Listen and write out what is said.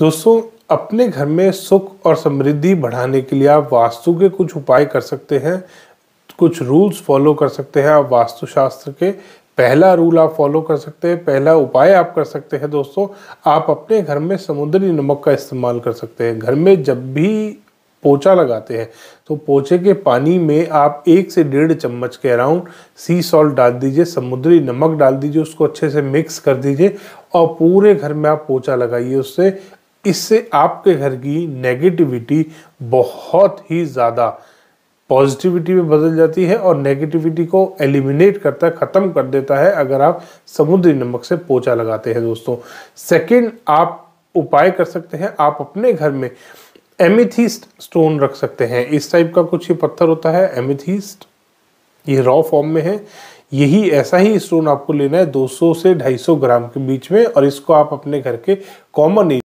दोस्तों अपने घर में सुख और समृद्धि बढ़ाने के लिए आप वास्तु के कुछ उपाय कर सकते हैं कुछ रूल्स फॉलो कर सकते हैं आप वास्तुशास्त्र के पहला रूल आप फॉलो कर सकते हैं पहला उपाय आप कर सकते हैं दोस्तों आप अपने घर में समुद्री नमक का इस्तेमाल कर सकते हैं घर में जब भी पोचा लगाते हैं तो पोचे के पानी में आप एक से डेढ़ चम्मच के अराउंड सी सॉल्ट डाल दीजिए समुद्री नमक डाल दीजिए उसको अच्छे से मिक्स कर दीजिए और पूरे घर में आप पोचा लगाइए उससे इससे आपके घर की नेगेटिविटी बहुत ही ज़्यादा पॉजिटिविटी में बदल जाती है और नेगेटिविटी को एलिमिनेट करता है ख़त्म कर देता है अगर आप समुद्री नमक से पोचा लगाते हैं दोस्तों सेकंड आप उपाय कर सकते हैं आप अपने घर में एमिथिस्ट स्टोन रख सकते हैं इस टाइप का कुछ ये पत्थर होता है एमिथिस्ट ये रॉ फॉर्म में है यही ऐसा ही स्टोन आपको लेना है 200 से 250 ग्राम के बीच में और इसको आप अपने घर के कॉमन